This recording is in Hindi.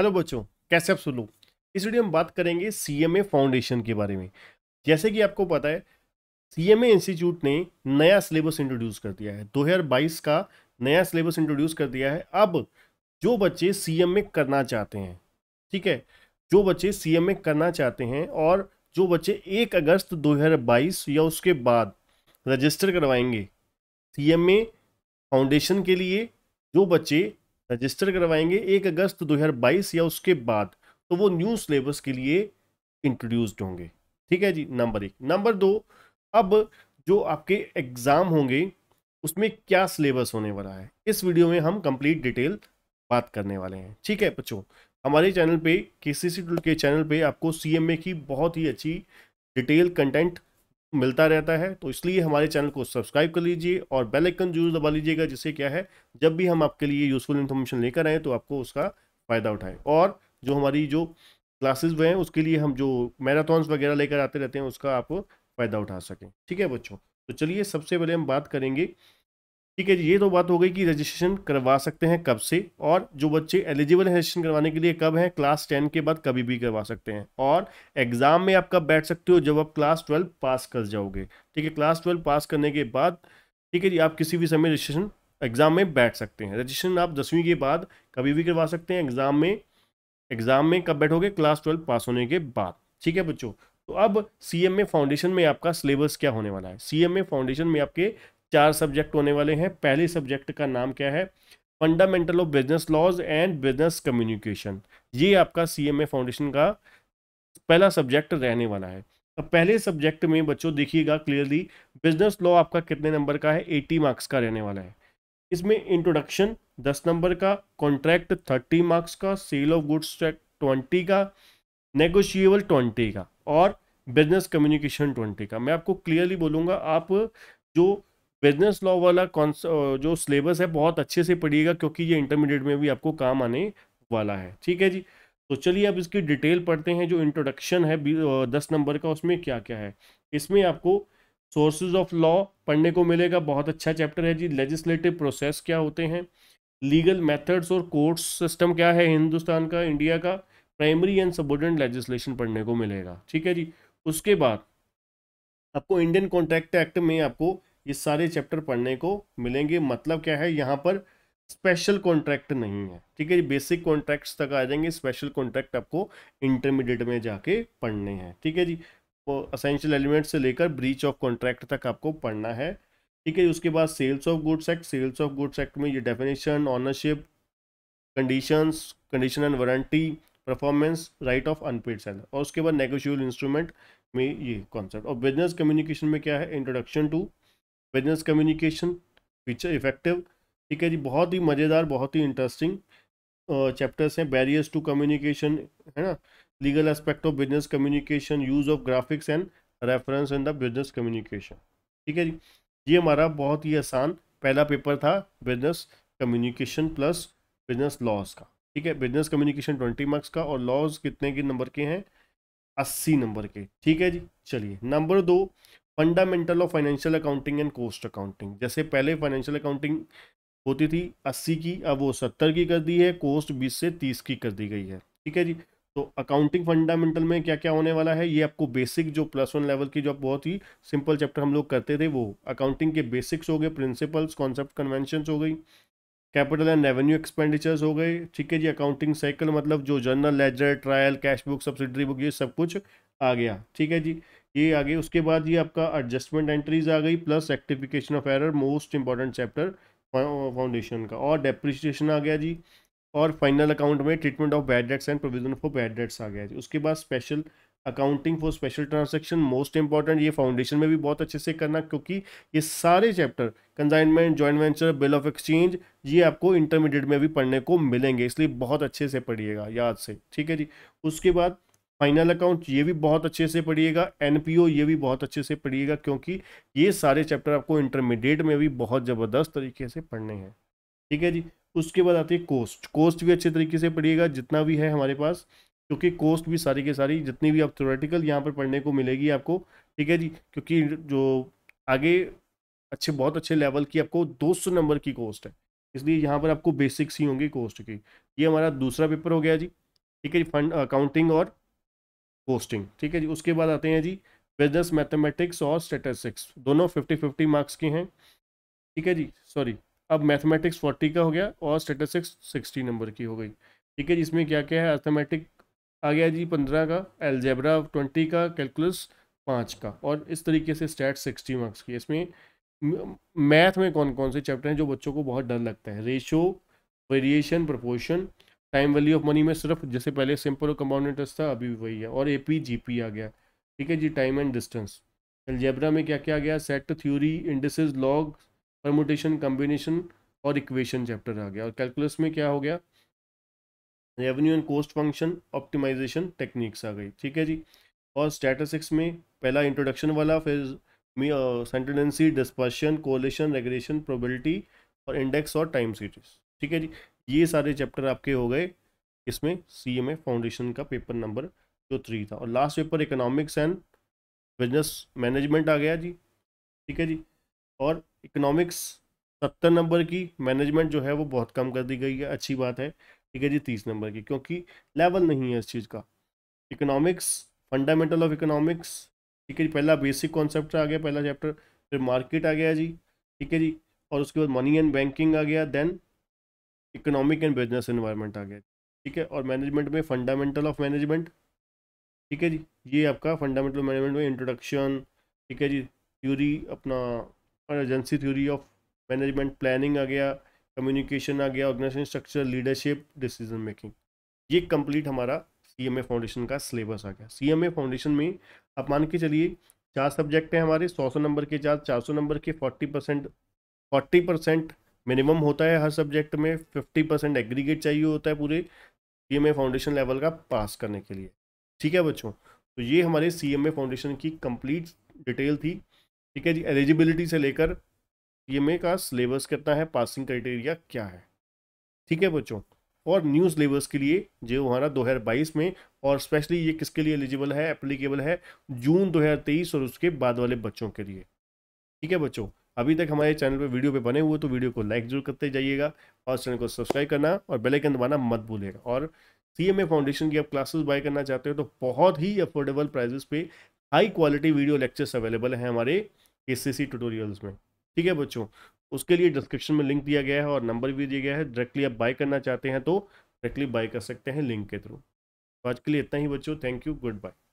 हेलो बच्चों कैसे आप सुन इस वीडियो हम बात करेंगे सीएमए फाउंडेशन के बारे में जैसे कि आपको पता है सीएमए इंस्टीट्यूट ने नया सिलेबस इंट्रोड्यूस कर दिया है 2022 का नया सिलेबस इंट्रोड्यूस कर दिया है अब जो बच्चे सीएमए करना चाहते हैं ठीक है जो बच्चे सीएमए करना चाहते हैं और जो बच्चे एक अगस्त बाईस या उसके बाद रजिस्टर करवाएंगे ए फाउंडेशन के लिए जो बच्चे रजिस्टर करवाएंगे एक अगस्त 2022 या उसके बाद तो वो न्यू सिलेबस के लिए इंट्रोड्यूस्ड होंगे ठीक है जी नंबर एक नंबर दो अब जो आपके एग्ज़ाम होंगे उसमें क्या सिलेबस होने वाला है इस वीडियो में हम कंप्लीट डिटेल बात करने वाले हैं ठीक है बच्चों हमारे चैनल पे के सी के चैनल पे आपको सी की बहुत ही अच्छी डिटेल कंटेंट मिलता रहता है तो इसलिए हमारे चैनल को सब्सक्राइब कर लीजिए और बेल आइकन जरूर दबा लीजिएगा जिससे क्या है जब भी हम आपके लिए यूज़फुल इन्फॉर्मेशन लेकर आएँ तो आपको उसका फ़ायदा उठाएँ और जो हमारी जो क्लासेज हैं उसके लिए हम जो मैराथन्स वगैरह लेकर आते रहते हैं उसका आप फ़ायदा उठा सकें ठीक है बच्चों तो चलिए सबसे पहले हम बात करेंगे ठीक है जी ये तो बात हो गई कि रजिस्ट्रेशन करवा सकते हैं कब से और जो बच्चे एलिजिबल हैं रजिस्ट्रेशन करवाने के लिए कब हैं क्लास टेन के बाद कभी भी करवा सकते हैं और एग्ज़ाम में आप कब बैठ सकते हो जब आप क्लास ट्वेल्व पास कर जाओगे ठीक है क्लास ट्वेल्व पास करने के बाद ठीक है जी आप किसी भी समय रजिस्ट्रेशन एग्ज़ाम में बैठ सकते हैं रजिस्ट्रेशन आप दसवीं के बाद कभी भी करवा सकते हैं एग्ज़ाम में एग्ज़ाम में कब बैठोगे क्लास ट्वेल्व पास होने के बाद ठीक है बच्चों तो अब सी एम ए फाउंडेशन में आपका सिलेबस क्या होने वाला है सी एम ए फाउंडेशन में आपके चार सब्जेक्ट होने वाले हैं पहले सब्जेक्ट का नाम क्या है fundamental of business laws and business communication ये आपका सी फाउंडेशन का पहला सब्जेक्ट रहने वाला है अब पहले सब्जेक्ट में बच्चों देखिएगा क्लियरली बिजनेस लॉ आपका कितने नंबर का है 80 मार्क्स का रहने वाला है इसमें इंट्रोडक्शन 10 नंबर का कॉन्ट्रैक्ट 30 मार्क्स का सेल ऑफ गुड्स ट्वेंटी का नेगोशिएबल ट्वेंटी का और बिजनेस कम्युनिकेशन ट्वेंटी का मैं आपको क्लियरली बोलूँगा आप जो बिजनेस लॉ वाला कौन जो सिलेबस है बहुत अच्छे से पढ़िएगा क्योंकि ये इंटरमीडिएट में भी आपको काम आने वाला है ठीक है जी तो चलिए अब इसकी डिटेल पढ़ते हैं जो इंट्रोडक्शन है दस नंबर का उसमें क्या क्या है इसमें आपको सोर्सेज ऑफ लॉ पढ़ने को मिलेगा बहुत अच्छा चैप्टर है जी लेजिस्लेटिव प्रोसेस क्या होते हैं लीगल मेथड्स और कोर्ट्स सिस्टम क्या है हिंदुस्तान का इंडिया का प्राइमरी एंड सबोर्डेंट लेजिस्लेशन पढ़ने को मिलेगा ठीक है जी उसके बाद आपको इंडियन कॉन्ट्रैक्ट एक्ट में आपको ये सारे चैप्टर पढ़ने को मिलेंगे मतलब क्या है यहाँ पर स्पेशल कॉन्ट्रैक्ट नहीं है ठीक है बेसिक कॉन्ट्रैक्ट्स तक आ जाएंगे स्पेशल कॉन्ट्रैक्ट आपको इंटरमीडिएट में जाके पढ़ने हैं ठीक है जी असेंशियल एलिमेंट से लेकर ब्रीच ऑफ कॉन्ट्रैक्ट तक आपको पढ़ना है ठीक है उसके बाद sales of goods act sales of goods act में ये definition ownership condition condition and warranty performance right of unpaid seller और उसके बाद नेगोशियल इंस्ट्रूमेंट में ये कॉन्सेप्ट और बिजनेस कम्युनिकेशन में क्या है introduction to business communication feature effective ठीक है जी बहुत ही मज़ेदार बहुत ही इंटरेस्टिंग चैप्टर्स हैं बैरियर्स टू कम्युनिकेशन है ना legal aspect of business communication use of graphics and reference in the business communication ठीक है जी ये हमारा बहुत ही आसान पहला पेपर था business communication plus business laws का ठीक है बिजनेस कम्युनिकेशन ट्वेंटी मार्क्स का और लॉज कितने के नंबर के हैं अस्सी नंबर के ठीक है जी चलिए नंबर दो fundamental of financial accounting and cost accounting जैसे पहले फाइनेंशियल अकाउंटिंग होती थी अस्सी की अब वो सत्तर की कर दी है कोस्ट बीस से तीस की कर दी गई है ठीक है जी तो अकाउंटिंग फंडामेंटल में क्या क्या होने वाला है ये आपको बेसिक जो प्लस वन लेवल की जो बहुत ही सिंपल चैप्टर हम लोग करते थे वो अकाउंटिंग के बेसिक्स हो गए प्रिंसिपल्स कॉन्सेप्ट कन्वेंशन हो गई कैपिटल एंड रेवेन्यू एक्सपेंडिचर्स हो गए ठीक है जी अकाउंटिंग साइकिल मतलब जो journal ledger trial cash book subsidiary book ये सब कुछ आ गया ठीक है जी ये आ गई उसके बाद ये आपका एडजस्टमेंट एंट्रीज आ गई plus rectification of error most important chapter foundation का और डेप्रिशिएशन आ गया जी और फाइनल अकाउंट में treatment of bad debts and provision for bad debts आ गया जी उसके बाद special accounting for special transaction most important ये फाउंडेशन में भी बहुत अच्छे से करना क्योंकि ये सारे chapter consignment joint venture bill of exchange ये आपको इंटरमीडिएट में भी पढ़ने को मिलेंगे इसलिए बहुत अच्छे से पढ़िएगा याद से ठीक है जी उसके बाद फाइनल अकाउंट ये भी बहुत अच्छे से पढ़िएगा एनपीओ ये भी बहुत अच्छे से पढ़िएगा क्योंकि ये सारे चैप्टर आपको इंटरमीडिएट में भी बहुत ज़बरदस्त तरीके से पढ़ने हैं ठीक है जी उसके बाद आती है कोस्ट कोस्ट भी अच्छे तरीके से पढ़िएगा जितना भी है हमारे पास क्योंकि कोस्ट भी सारी के सारी जितनी भी आप थोरेटिकल यहाँ पर पढ़ने को मिलेगी आपको ठीक है जी क्योंकि जो आगे अच्छे बहुत अच्छे लेवल की आपको 200 नंबर की कोस्ट है इसलिए यहाँ पर आपको बेसिक्स ही होंगे कोस्ट की ये हमारा दूसरा पेपर हो गया जी ठीक है जी फंड अकाउंटिंग और पोस्टिंग ठीक है जी उसके बाद आते हैं जी बिजनेस मैथमेटिक्स और स्टेटिस्टिक्स दोनों फिफ्टी फिफ्टी मार्क्स के हैं ठीक है जी सॉरी अब मैथमेटिक्स फोर्टी का हो गया और स्टेटिस्टिक्स सिक्सटी नंबर की हो गई ठीक है जी इसमें क्या क्या है अर्थमेटिक आ गया जी पंद्रह का एलजेब्रा ट्वेंटी का कैलकुलस पाँच का और इस तरीके से स्टैट सिक्सटी मार्क्स की इसमें मैथ में कौन कौन से चैप्टर हैं जो बच्चों को बहुत डर लगता है ratio variation proportion time value of money में सिर्फ जैसे पहले सिंपल और कंपाउंड इंटरेस्ट था अभी भी वही है और ए पी जी पी आ गया ठीक है जी टाइम एंड डिस्टेंस एलजेब्रा में क्या क्या गया set theory indices log permutation combination और इक्वेशन चैप्टर आ गया और कैलकुलस में क्या हो गया revenue and cost function optimization techniques आ गई ठीक है जी और स्टैटिस्टिक्स में पहला इंट्रोडक्शन वाला फिर central tendency dispersion correlation regulation probability और इंडेक्स और टाइम सीरीज ठीक है जी ये सारे चैप्टर आपके हो गए इसमें सी एम ए फाउंडेशन का पेपर नंबर जो थ्री था और last paper economics and business management आ गया जी ठीक है जी और इकोनॉमिक्स सत्तर नंबर की मैनेजमेंट जो है वो बहुत कम कर दी गई है अच्छी बात है ठीक है जी तीस नंबर की क्योंकि लेवल नहीं है इस चीज़ का इकोनॉमिक्स फंडामेंटल ऑफ इकोनॉमिक्स ठीक है जी पहला बेसिक कॉन्सेप्ट आ गया पहला चैप्टर फिर मार्केट आ गया जी ठीक है जी और उसके बाद मनी एंड बैंकिंग आ गया then economic and business environment आ गया ठीक है और मैनेजमेंट में फंडामेंटल ऑफ मैनेजमेंट ठीक है जी ये आपका फंडामेंटल मैनेजमेंट में इंट्रोडक्शन ठीक है जी थ्योरी अपना agency theory of management planning आ गया कम्युनिकेशन आ गया organization structure leadership decision making ये कंप्लीट हमारा सी एम ए फाउंडेशन का सिलेबस आ गया सी एम ए फाउंडेशन में आप मान के चलिए चार सब्जेक्ट हैं हमारे सौ सौ नंबर के चार चार सौ नंबर के forty percent forty percent minimum होता है हर सब्जेक्ट में फिफ्टी परसेंट एग्रीगेट चाहिए होता है पूरे C M A foundation level का पास करने के लिए ठीक है बच्चों तो ये हमारे सी एम ए फाउंडेशन की कंप्लीट डिटेल थी ठीक है जी एलिजिबिलिटी से लेकर सी एम ए का सिलेबस कितना है पासिंग क्राइटेरिया क्या है ठीक है बच्चों और न्यू सिलेबस के लिए जो हमारा बाईस में और स्पेशली ये किसके लिए एलिजिबल है एप्लीकेबल है जून तेईस और उसके बाद वाले बच्चों के लिए ठीक है बच्चों अभी तक हमारे चैनल पे वीडियो पे बने हुए तो वीडियो को लाइक जरूर करते जाइएगा और चैनल को सब्सक्राइब करना और बेल आइकन दबाना मत भूलिएगा और ए फाउंडेशन की आप क्लासेस बाय करना चाहते हो तो बहुत ही अफोर्डेबल प्राइजेस पे high quality video lectures available हैं हमारे सी ट्यूटोरियल्स में ठीक है बच्चों उसके लिए डिस्क्रिप्शन में लिंक दिया गया है और नंबर भी दिया गया है डायरेक्टली आप बाय करना चाहते हैं तो डायरेक्टली बाय कर सकते हैं लिंक के थ्रू तो आज के लिए इतना ही बच्चों थैंक यू गुड बाय